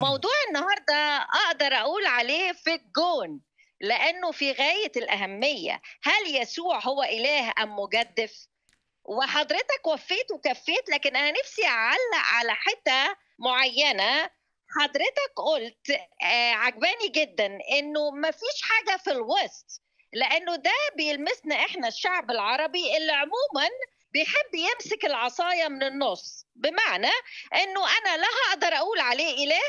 موضوع النهارده اقدر اقول عليه في الجون لانه في غايه الاهميه هل يسوع هو اله ام مجدف وحضرتك وفيت وكفيت لكن انا نفسي اعلق على حته معينه حضرتك قلت آه، عجباني جدا انه مفيش حاجه في الوسط لانه ده بيلمسنا احنا الشعب العربي اللي عموما بيحب يمسك العصايه من النص بمعنى انه انا لا هقدر اقول عليه اله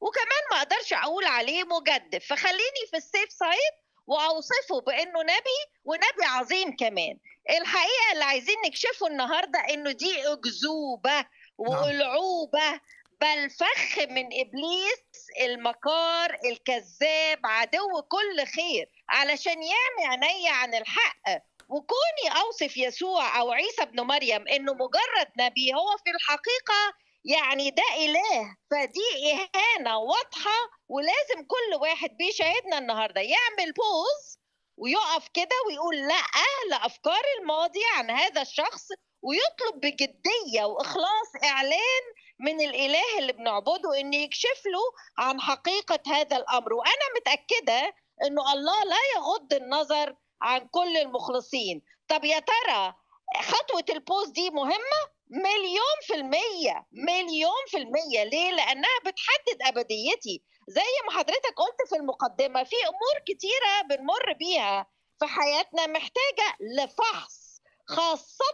وكمان ما اقدرش اقول عليه مجدف فخليني في السيف سايد واوصفه بانه نبي ونبي عظيم كمان الحقيقه اللي عايزين نكشفه النهارده انه دي اكذوبه نعم. والعوبه بل فخ من ابليس المكار الكذاب عدو كل خير علشان يعمي عيني عن الحق وكوني اوصف يسوع او عيسى ابن مريم انه مجرد نبي هو في الحقيقه يعني ده إله فدي إهانة واضحة ولازم كل واحد بيشاهدنا النهاردة يعمل بوز ويقف كده ويقول لأ لأفكار الماضي عن هذا الشخص ويطلب بجدية وإخلاص إعلان من الإله اللي بنعبده إن يكشف له عن حقيقة هذا الأمر وأنا متأكدة إنه الله لا يغض النظر عن كل المخلصين طب يا ترى خطوة البوز دي مهمة مليون في المية مليون في المية ليه؟ لأنها بتحدد أبديتي زي ما حضرتك قلت في المقدمة في أمور كتيرة بنمر بيها في حياتنا محتاجة لفحص خاصة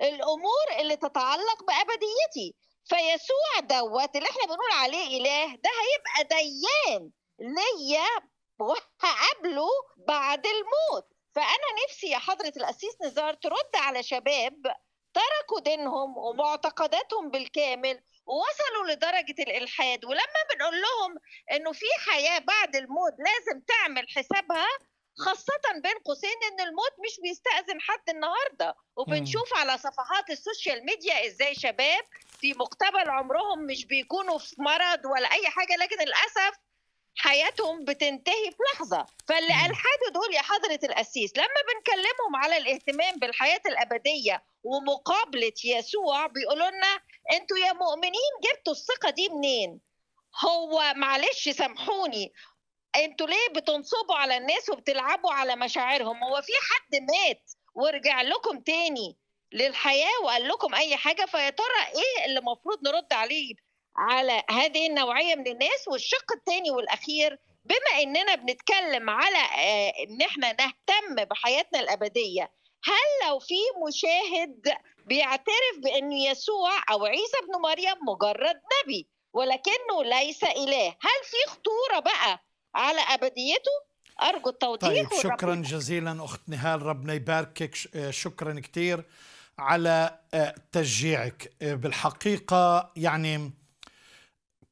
الأمور اللي تتعلق بأبديتي فيسوع دوت اللي احنا بنقول عليه إله ده هيبقى ديان ليا وهقابله بعد الموت فأنا نفسي يا حضرة القسيس نزار ترد على شباب تركوا دينهم ومعتقداتهم بالكامل ووصلوا لدرجة الإلحاد ولما بنقول لهم إنه في حياة بعد الموت لازم تعمل حسابها خاصة بين قوسين إن الموت مش بيستأذن حد النهاردة وبنشوف على صفحات السوشيال ميديا إزاي شباب في مقتبل عمرهم مش بيكونوا في مرض ولا أي حاجة لكن للأسف حياتهم بتنتهي في لحظه فالالحاد دول يا حضره القسيس لما بنكلمهم على الاهتمام بالحياه الابديه ومقابله يسوع بيقولوا لنا انتوا يا مؤمنين جبتوا الثقه دي منين هو معلش سامحوني انتوا ليه بتنصبوا على الناس وبتلعبوا على مشاعرهم هو في حد مات ورجع لكم تاني للحياه وقال لكم اي حاجه فيا ترى ايه اللي المفروض نرد عليه على هذه النوعيه من الناس والشق الثاني والاخير بما اننا بنتكلم على آه، ان احنا نهتم بحياتنا الابديه هل لو في مشاهد بيعترف بان يسوع او عيسى ابن مريم مجرد نبي ولكنه ليس اله هل في خطوره بقى على ابديته ارجو التوضيح طيب شكرا جزيلا اخت نهال ربنا يباركك آه، شكرا كثير على آه، تشجيعك بالحقيقه يعني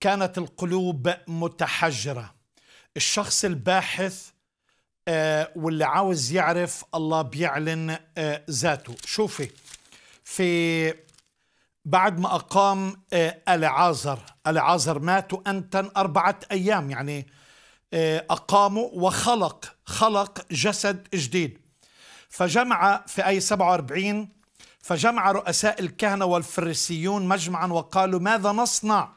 كانت القلوب متحجرة الشخص الباحث آه، واللي عاوز يعرف الله بيعلن آه، ذاته شوفي في بعد ما أقام آه، ألعازر ألعازر مات وأنتن أربعة أيام يعني أقامه وخلق خلق جسد جديد فجمع في أي 47 فجمع رؤساء الكهنة والفريسيون مجمعا وقالوا ماذا نصنع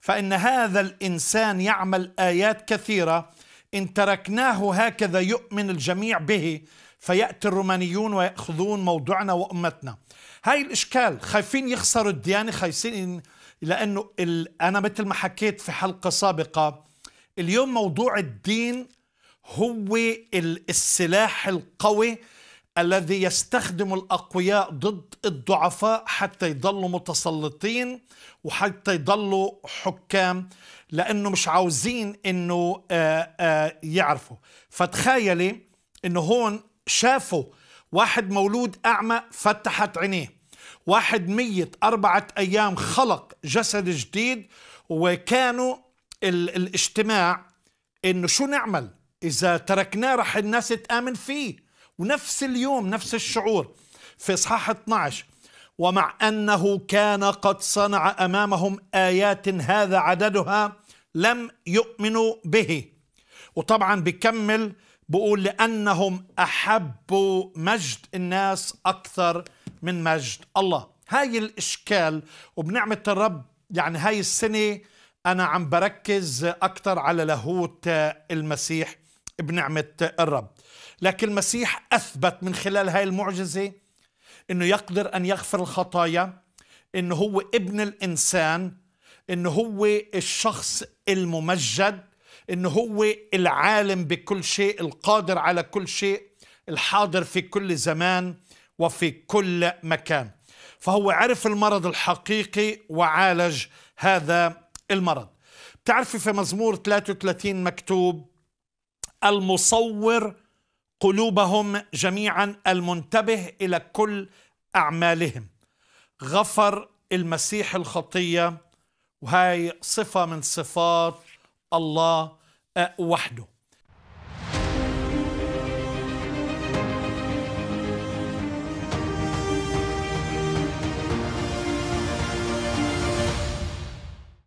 فإن هذا الإنسان يعمل آيات كثيرة إن تركناه هكذا يؤمن الجميع به فيأتي الرومانيون ويأخذون موضوعنا وأمتنا هاي الإشكال خايفين يخسروا الديانة خايفين لأنه أنا مثل ما حكيت في حلقة سابقة اليوم موضوع الدين هو السلاح القوي الذي يستخدم الأقوياء ضد الضعفاء حتى يضلوا متسلطين وحتى يضلوا حكام لأنه مش عاوزين أنه آه، آه، يعرفوا فتخيلي أنه هون شافوا واحد مولود أعمى فتحت عينيه واحد ميت أربعة أيام خلق جسد جديد وكانوا ال الاجتماع أنه شو نعمل إذا تركناه رح الناس تآمن فيه ونفس اليوم نفس الشعور في إصحاح 12 ومع أنه كان قد صنع أمامهم آيات هذا عددها لم يؤمنوا به وطبعا بيكمل بقول لأنهم أحبوا مجد الناس أكثر من مجد الله هاي الإشكال وبنعمة الرب يعني هاي السنة أنا عم بركز أكثر على لاهوت المسيح بنعمة الرب لكن المسيح أثبت من خلال هاي المعجزة أنه يقدر أن يغفر الخطايا أنه هو ابن الإنسان أنه هو الشخص الممجد أنه هو العالم بكل شيء القادر على كل شيء الحاضر في كل زمان وفي كل مكان فهو عرف المرض الحقيقي وعالج هذا المرض بتعرفي في مزمور 33 مكتوب المصور قلوبهم جميعا المنتبه الى كل اعمالهم غفر المسيح الخطيه وهي صفه من صفات الله آه، وحده